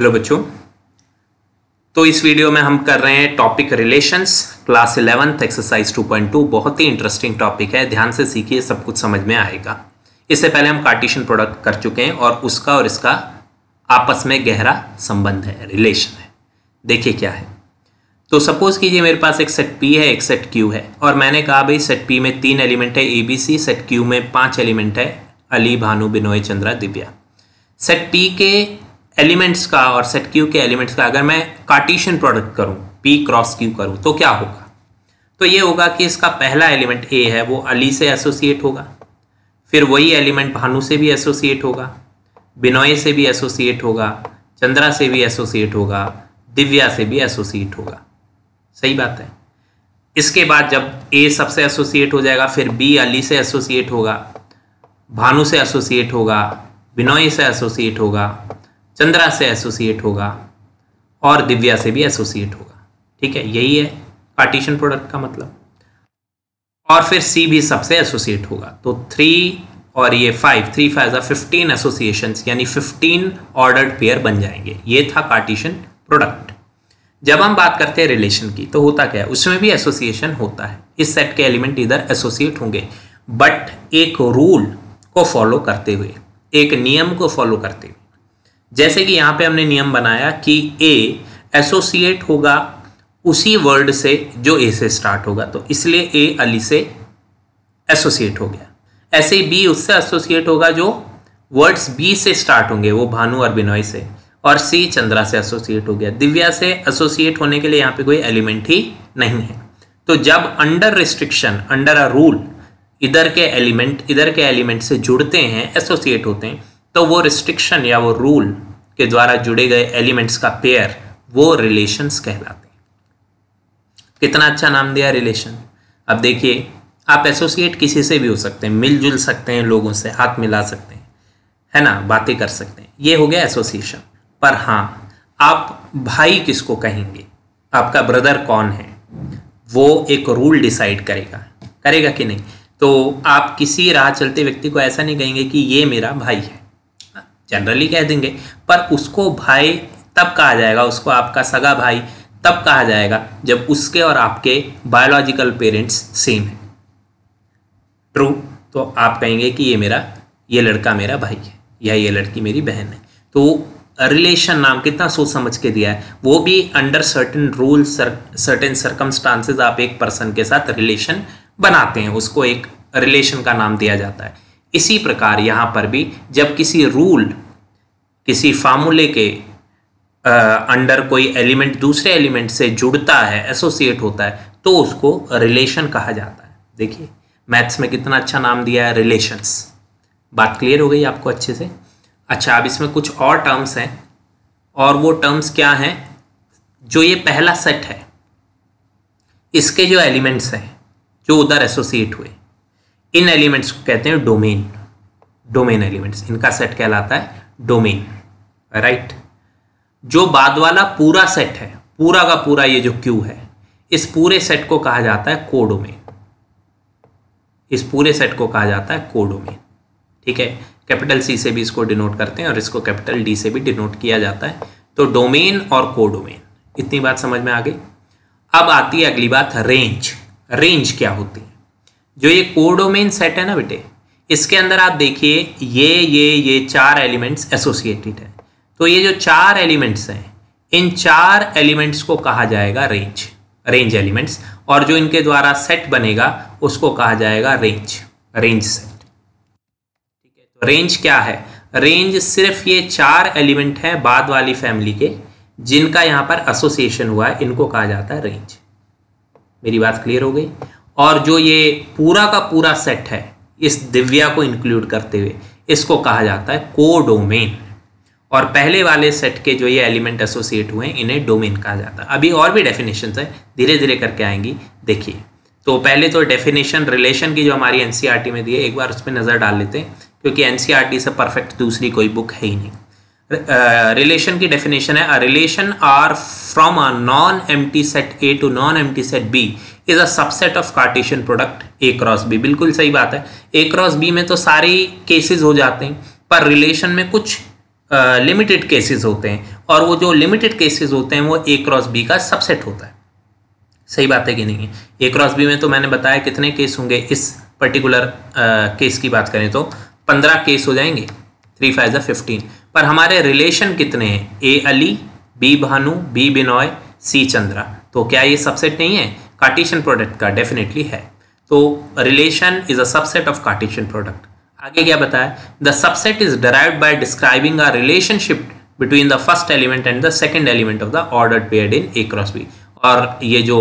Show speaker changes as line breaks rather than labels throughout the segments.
hello बच्चों तो इस वीडियो में हम कर रहे हैं topic relations class eleventh exercise 2.2 बहुत ही इंटरेस्टिंग टॉपिक है ध्यान से सीखिए सब कुछ समझ में आएगा इससे पहले हम कार्टिशन प्रोडक्ट कर चुके हैं और उसका और इसका आपस में गहरा संबंध है रिलेशन है देखिए क्या है तो सपोज कीजिए मेरे पास एक सेट पी है एक सेट क्यू है और मैंने कहा भाई सेट पी में तीन एलिमेंट है A B C set Q में पाँच एलिमेंट है अली भानु बिनोय चंद्रा दिव्या सेट पी के एलिमेंट्स का और सेट क्यू के एलिमेंट्स का अगर मैं कार्टिशन प्रोडक्ट करूं पी क्रॉस क्यू करूं तो क्या होगा तो ये होगा कि इसका पहला एलिमेंट ए है वो अली से एसोसिएट होगा फिर वही एलिमेंट भानु से भी एसोसिएट होगा बिनोय से भी एसोसिएट होगा चंद्रा से भी एसोसिएट होगा दिव्या से भी एसोसिएट होगा सही बात है इसके बाद जब ए सबसे एसोसिएट हो जाएगा फिर बी अली से एसोसिएट होगा भानु से एसोसिएट होगा बिनोय से एसोसिएट होगा चंद्रा से एसोसिएट होगा और दिव्या से भी एसोसिएट होगा ठीक है यही है पार्टीशन प्रोडक्ट का मतलब और फिर सी भी सबसे एसोसिएट होगा तो थ्री और ये five three five fifteen association यानी फिफ्टीन ऑर्डर्ड पेयर बन जाएंगे ये था पार्टीशन प्रोडक्ट जब हम बात करते हैं रिलेशन की तो होता क्या है उसमें भी एसोसिएशन होता है इस सेट के एलिमेंट इधर एसोसिएट होंगे बट एक रूल को फॉलो करते हुए एक नियम को फॉलो करते हुए जैसे कि यहाँ पे हमने नियम बनाया कि ए एसोसिएट होगा उसी वर्ड से जो ए से स्टार्ट होगा तो इसलिए ए अली से एसोसिएट हो गया ऐसे ही बी उससे एसोसिएट होगा जो वर्ड्स बी से स्टार्ट होंगे वो भानु और बिनोई से और सी चंद्रा से एसोसिएट हो गया दिव्या से एसोसिएट होने के लिए यहाँ पे कोई एलिमेंट ही नहीं है तो जब under restriction under a rule इधर के एलिमेंट इधर के एलिमेंट से जुड़ते हैं एसोसिएट होते हैं तो वो रिस्ट्रिक्शन या वो रूल के द्वारा जुड़े गए एलिमेंट्स का पेयर वो रिलेशंस कहलाते हैं कितना अच्छा नाम दिया रिलेशन अब देखिए आप एसोसिएट किसी से भी हो सकते हैं मिलजुल सकते हैं लोगों से हाथ मिला सकते हैं है ना बातें कर सकते हैं ये हो गया एसोसिएशन पर हाँ आप भाई किसको कहेंगे आपका ब्रदर कौन है वो एक रूल डिसाइड करेगा करेगा कि नहीं तो आप किसी राह चलते व्यक्ति को ऐसा नहीं कहेंगे कि ये मेरा भाई है जनरली कह देंगे पर उसको भाई तब कहा जाएगा उसको आपका सगा भाई तब कहा जाएगा जब उसके और आपके बायोलॉजिकल पेरेंट्स सेम हैं ट्रू तो आप कहेंगे कि ये मेरा ये लड़का मेरा भाई है या ये लड़की मेरी बहन है तो रिलेशन नाम कितना सोच समझ के दिया है वो भी under certain rule certain circumstances आप एक पर्सन के साथ रिलेशन बनाते हैं उसको एक रिलेशन का नाम दिया जाता है इसी प्रकार यहाँ पर भी जब किसी रूल किसी फार्मूले के आ, अंडर कोई एलिमेंट दूसरे एलिमेंट से जुड़ता है एसोसिएट होता है तो उसको रिलेशन कहा जाता है देखिए मैथ्स में कितना अच्छा नाम दिया है रिलेशंस बात क्लियर हो गई आपको अच्छे से अच्छा अब इसमें कुछ और टर्म्स हैं और वो टर्म्स क्या हैं जो ये पहला सेट है इसके जो एलिमेंट्स हैं जो उधर एसोसिएट हुए इन एलिमेंट्स को कहते हैं डोमेन डोमेन एलिमेंट्स इनका सेट कहलाता है डोमेन राइट जो बाद वाला पूरा सेट है पूरा का पूरा ये जो क्यू है इस पूरे सेट को कहा जाता है कोडोमेन इस पूरे सेट को कहा जाता है कोडोमेन ठीक है कैपिटल सी से भी इसको डिनोट करते हैं और इसको कैपिटल डी से भी डिनोट किया जाता है तो डोमेन और कोडोमेन इतनी बात समझ में आ गई अब आती है अगली बात रेंज रेंज क्या होती है जो ये कोडोमेन सेट है ना बेटे इसके अंदर आप देखिए ये ये ये चार एलिमेंट्स एसोसिएटेड है तो ये जो चार एलिमेंट्स हैं इन चार एलिमेंट्स को कहा जाएगा रेंज रेंज एलिमेंट्स और जो इनके द्वारा सेट बनेगा उसको कहा जाएगा रेंज रेंज सेट ठीक है तो रेंज क्या है रेंज सिर्फ ये चार एलिमेंट हैं बाद वाली फैमिली के जिनका यहाँ पर एसोसिएशन हुआ है इनको कहा जाता है रेंज मेरी बात क्लियर हो गई और जो ये पूरा का पूरा सेट है इस दिव्या को इंक्लूड करते हुए इसको कहा जाता है को डोमेन और पहले वाले सेट के जो ये एलिमेंट एसोसिएट हुए हैं इन्हें डोमेन कहा जाता है अभी और भी डेफिनेशन है धीरे धीरे करके आएंगी देखिए तो पहले तो डेफिनेशन रिलेशन की जो हमारी एन e में दी है एक बार उस पर नज़र डाल लेते हैं क्योंकि एन e से परफेक्ट दूसरी कोई बुक है ही नहीं रिलेशन की डेफिनेशन है a relation R from a non empty set A to non empty set B is a subset of Cartesian product A cross B बिल्कुल सही बात है ए क्रॉस बी में तो सारे केसेस हो जाते हैं पर रिलेशन में कुछ लिमिटेड uh, केसेस होते हैं और वो जो लिमिटेड केसेस होते हैं वो ए क्रॉस बी का सबसेट होता है सही बात है कि नहीं है ए क्रॉस बी में तो मैंने बताया कितने केस होंगे इस पर्टिकुलर uh, केस की बात करें तो पंद्रह केस हो जाएंगे थ्री फाइव या फिफ्टीन पर हमारे रिलेशन कितने हैं A Ali B Bhanu B Binoy C Chandra तो क्या ये सबसेट नहीं है कार्टिशन प्रोडक्ट का डेफिनेटली है तो relation is a subset of Cartesian product आगे क्या बताया the subset is derive by describing a relationship between the first element and the second element of the order pair in A cross B और ये जो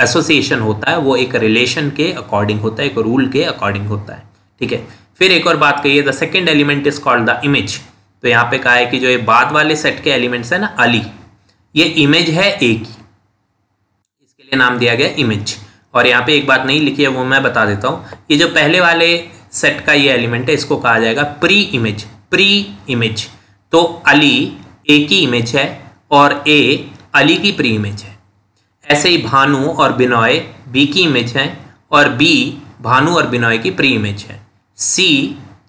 association होता है वो एक रिलेशन के अकॉर्डिंग होता है एक रूल के अकॉर्डिंग होता है ठीक है फिर एक और बात कही the second element is called the image तो यहाँ पे कहा है कि जो ये बाद वाले सेट के एलिमेंट्स है ना अली ये इमेज है ए की लिए नाम दिया गया इमेज और यहाँ पे एक बात नहीं लिखी है वो मैं बता देता हूँ ये जो पहले वाले सेट का ये एलिमेंट है इसको कहा जाएगा प्री इमेज प्री इमेज तो अली ए की इमेज है और ए अली की प्री इमेज है ऐसे ही भानु और बिनॉय बी की इमेज है और बी भानु और बिनॉय की प्री इमेज है सी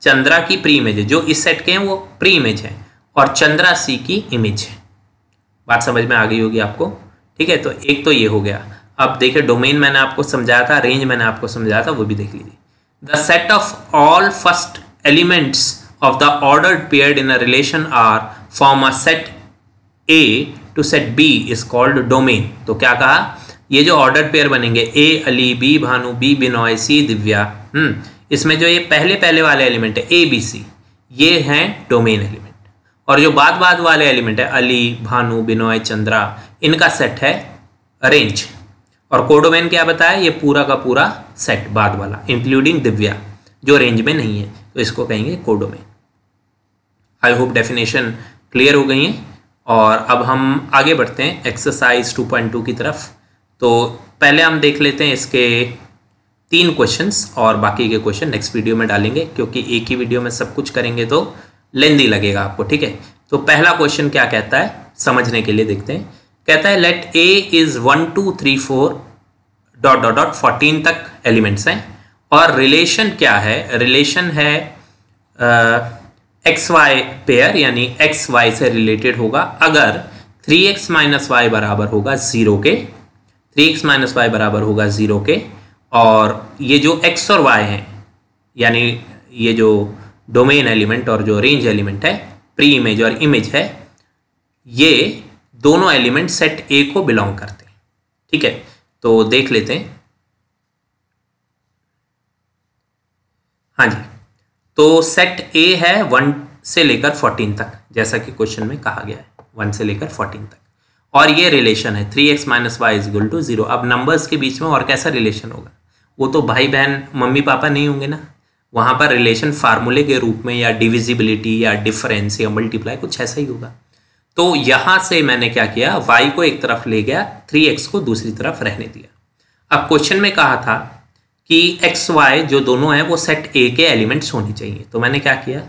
चंद्रा की प्री इमेज है जो इस सेट के हैं वो प्री इमेज है और चंद्रा सी की इमेज है बात समझ में आ गई होगी आपको ठीक है तो एक तो ये हो गया अब देखिए डोमेन मैंने आपको समझाया था रेंज मैंने आपको समझाया था वो भी देख लीजिए the set of all first elements of the order pair in a relation R form a set A to set B is called domain तो क्या कहा ये जो ऑर्डर पेयर बनेंगे A Ali B Bhanu B Binoy C Divya हम्म इसमें जो ये पहले पहले वाले एलिमेंट है ए बी सी ये हैं डोमेन एलिमेंट और जो बाद बाद वाले एलिमेंट है अली भानु बिनॉय चंद्रा इनका सेट है रेंज और कोडोमैन क्या बताया ये पूरा का पूरा सेट बाद वाला इंक्लूडिंग दिव्या जो रेंज में नहीं है तो इसको कहेंगे codomain I hope definition clear हो गई है और अब हम आगे बढ़ते हैं एक्सरसाइज 2.2 की तरफ तो पहले हम देख लेते हैं इसके तीन क्वेश्चंस और बाकी के क्वेश्चन नेक्स्ट वीडियो में डालेंगे क्योंकि एक ही वीडियो में सब कुछ करेंगे तो लेंदी लगेगा आपको ठीक है तो पहला क्वेश्चन क्या कहता है समझने के लिए देखते हैं कहता है let A is one two three four dot dot dot fourteen तक एलिमेंट्स हैं और रिलेशन क्या है रिलेशन है एक्स वाई पेयर यानी एक्स वाई से रिलेटेड होगा अगर थ्री एक्स माइनस वाई बराबर होगा ज़ीरो के थ्री एक्स माइनस वाई बराबर होगा ज़ीरो के और ये जो एक्स और वाई हैं यानी ये जो डोमेन एलिमेंट और जो रेंज एलिमेंट है प्री इमेज और इमेज है ये दोनों एलिमेंट सेट ए को बिलोंग करते हैं ठीक है तो देख लेते हैं हाँ जी तो सेट ए है वन से लेकर फोर्टीन तक जैसा कि क्वेश्चन में कहा गया है वन से लेकर फोर्टीन तक और ये रिलेशन है three X minus Y is equal to zero अब नंबर्स के बीच में और कैसा रिलेशन होगा वो तो भाई बहन मम्मी पापा नहीं होंगे ना वहाँ पर रिलेशन फार्मूले के रूप में या डिविजिबिलिटी या डिफरेंस या मल्टीप्लाई कुछ ऐसा ही होगा तो यहां से मैंने क्या किया वाई को एक तरफ ले गया थ्री एक्स को दूसरी तरफ रहने दिया अब क्वेश्चन में कहा था कि एक्स वाई जो दोनों हैं वो सेट ए के एलिमेंट्स होने चाहिए तो मैंने क्या किया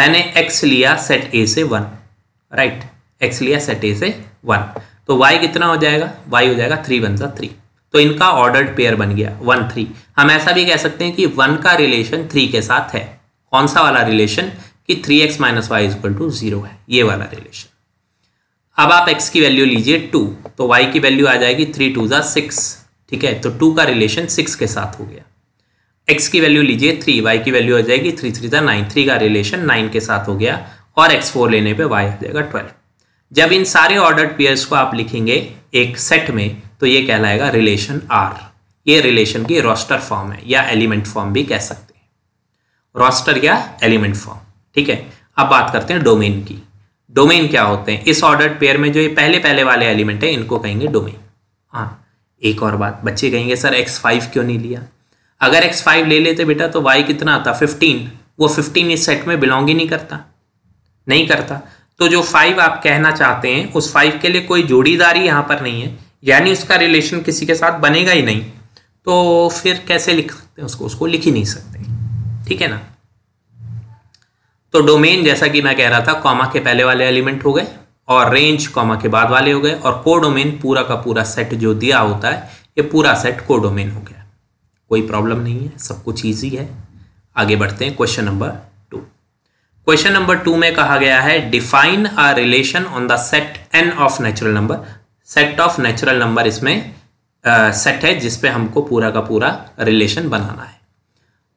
मैंने एक्स लिया सेट ए से वन राइट एक्स लिया सेट ए से वन तो वाई कितना हो जाएगा वाई हो जाएगा थ्री वन सा थ्री तो इनका ऑर्डर्ड पेयर बन गया वन थ्री हम ऐसा भी कह सकते हैं कि वन का रिलेशन थ्री के साथ है कौन सा वाला रिलेशन कि three X minus Y is equal to zero है ये वाला रिलेशन अब आप x की वैल्यू लीजिए टू तो y की वैल्यू आ जाएगी थ्री टू ज़ा सिक्स ठीक है तो टू का रिलेशन सिक्स के साथ हो गया x की वैल्यू लीजिए थ्री y की वैल्यू आ जाएगी थ्री थ्री ज़ा नाइन थ्री का रिलेशन नाइन के साथ हो गया और x फोर लेने पे y आ जाएगा ट्वेल्व जब इन सारे ऑर्डर्ड पेयर्स को आप लिखेंगे एक सेट में तो ये कहलाएगा रिलेशन आर ये रिलेशन की रोस्टर फॉर्म है या एलिमेंट फॉर्म भी कह सकते हैं रोस्टर या एलिमेंट फॉर्म ठीक है अब बात करते हैं डोमेन की डोमेन क्या होते हैं इस ऑर्डर्ड पेयर में जो ये पहले पहले वाले एलिमेंट है इनको कहेंगे डोमेन हाँ एक और बात बच्चे कहेंगे सर एक्स फाइव क्यों नहीं लिया अगर एक्स फाइव ले लेते बेटा तो वाई कितना आता फिफ्टीन वो फिफ्टीन इस सेट में बिलोंग ही नहीं करता नहीं करता तो जो फाइव आप कहना चाहते हैं उस फाइव के लिए कोई जोड़ीदारी यहाँ पर नहीं है यानी उसका रिलेशन किसी के साथ बनेगा ही नहीं तो फिर कैसे लिख सकते हैं उसको उसको लिख ही नहीं सकते ठीक है ना तो डोमेन जैसा कि मैं कह रहा था कॉमा के पहले वाले एलिमेंट हो गए और रेंज कॉमा के बाद वाले हो गए और कोडोमेन पूरा का पूरा सेट जो दिया होता है ये पूरा सेट कोडोमेन हो गया कोई प्रॉब्लम नहीं है सब कुछ ईजी है आगे बढ़ते हैं question number two question number two में कहा गया है define a relation on the set N of natural number set of natural number इसमें सेट uh, है जिसपे हमको पूरा का पूरा रिलेशन बनाना है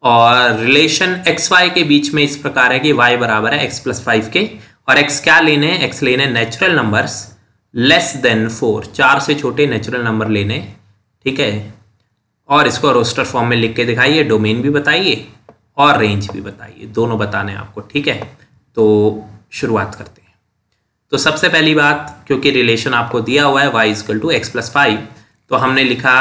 और रिलेशन एक्स वाई के बीच में इस प्रकार है कि वाई बराबर है एक्स प्लस फाइव के और एक्स क्या लेने हैं एक्स लेने natural numbers less than four चार से छोटे नेचुरल नंबर लेने ठीक है और इसको रोस्टर फॉर्म में लिख के दिखाइए डोमेन भी बताइए और रेंज भी बताइए दोनों बताने हैं आपको ठीक है तो शुरुआत करते हैं तो सबसे पहली बात क्योंकि रिलेशन आपको दिया हुआ है y equal to x plus five तो हमने लिखा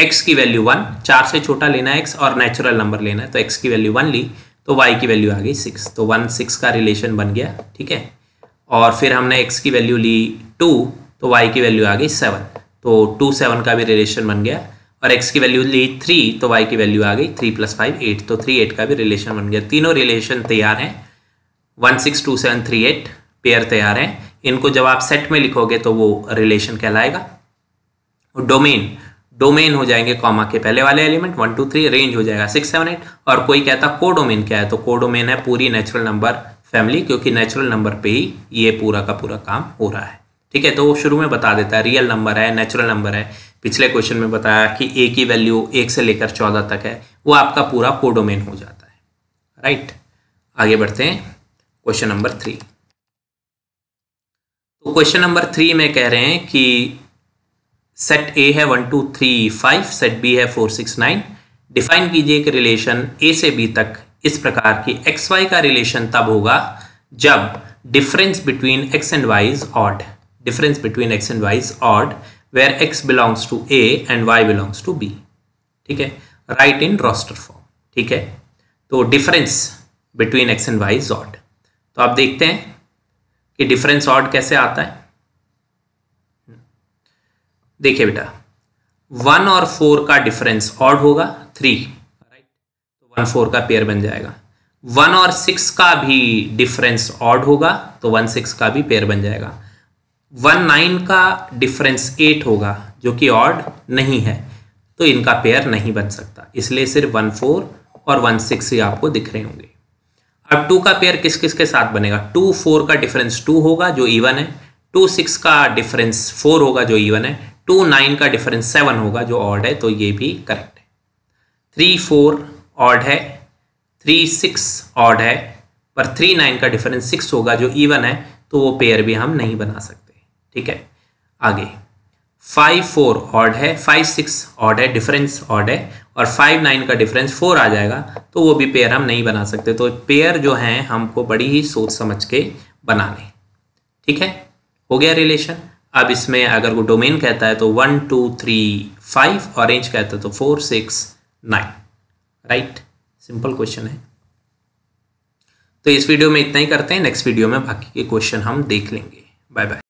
एक्स की वैल्यू वन चार से छोटा लेना एक्स और नेचुरल नंबर लेना है तो एक्स की वैल्यू वन ली तो वाई की वैल्यू आ गई सिक्स तो वन सिक्स का रिलेशन बन गया ठीक है और फिर हमने एक्स की वैल्यू ली टू तो वाई की वैल्यू आ गई सेवन तो टू सेवन का भी रिलेशन बन गया और एक्स की वैल्यू ली थ्री तो वाई की वैल्यू आ गई थ्री प्लस फाइव एट तो थ्री एट का भी रिलेशन बन गया तीनों रिलेशन तैयार हैं one six two seven three eight pair तैयार हैं इनको जब आप सेट में लिखोगे तो वो रिलेशन कहलाएगा डोमेन डोमेन हो जाएंगे कॉमा के पहले वाले element one two three range हो जाएगा सिक्स सेवन एट और कोई कहता को डोमेन क्या है तो को डोमेन है पूरी नेचुरल नंबर फैमिली क्योंकि नेचुरल नंबर पे ही ये पूरा का पूरा काम हो रहा है ठीक है तो वो शुरू में बता देता है रियल नंबर है नेचुरल नंबर है पिछले क्वेश्चन में बताया कि ए की वैल्यू एक से लेकर चौदह तक है वो आपका पूरा कोडोमेन हो जाता है राइट आगे बढ़ते हैं क्वेश्चन नंबर थ्री तो क्वेश्चन नंबर थ्री में कह रहे हैं कि सेट ए है one two three five set B है फोर सिक्स नाइन डिफाइन कीजिए एक रिलेशन ए से बी तक इस प्रकार की एक्स वाई का रिलेशन तब होगा जब difference between x and y is odd difference between x and y is odd where x belongs to A and y belongs to B ठीक है राइट इन रोस्टर फॉर्म ठीक है तो difference between x and y is odd तो आप देखते हैं कि डिफरेंस ऑड कैसे आता है देखिए बेटा वन और फोर का डिफरेंस ऑड होगा थ्री राइट तो वन फोर का पेयर बन जाएगा वन और सिक्स का भी डिफरेंस ऑड होगा तो वन सिक्स का भी पेयर बन जाएगा वन नाइन का डिफरेंस एट होगा जो कि ऑड नहीं है तो इनका पेयर नहीं बन सकता इसलिए सिर्फ वन फोर और वन सिक्स ही आपको दिख रहे होंगे अब टू का पेयर किस किस के साथ बनेगा टू फोर का डिफरेंस टू होगा जो इवन है टू सिक्स का डिफरेंस फोर होगा जो इवन है टू नाइन का डिफरेंस सेवन होगा जो ऑर्ड है तो ये भी करेक्ट है थ्री फोर ऑर्ड है थ्री सिक्स ऑर्ड है पर थ्री नाइन का डिफरेंस सिक्स होगा जो इवन है तो वो पेयर भी हम नहीं बना सकते ठीक है आगे फाइव फोर ऑर्ड है फाइव सिक्स ऑर्ड है डिफरेंस ऑर्ड है और फाइव नाइन का डिफरेंस फोर आ जाएगा तो वो भी पेयर हम नहीं बना सकते तो पेयर जो हैं हमको बड़ी ही सोच समझ के बनाने ठीक है हो गया रिलेशन अब इसमें अगर वो डोमेन कहता है तो वन टू थ्री फाइव और रेंज कहता है तो four six nine right simple question है तो इस वीडियो में इतना ही करते हैं नेक्स्ट वीडियो में बाकी के क्वेश्चन हम देख लेंगे बाय बाय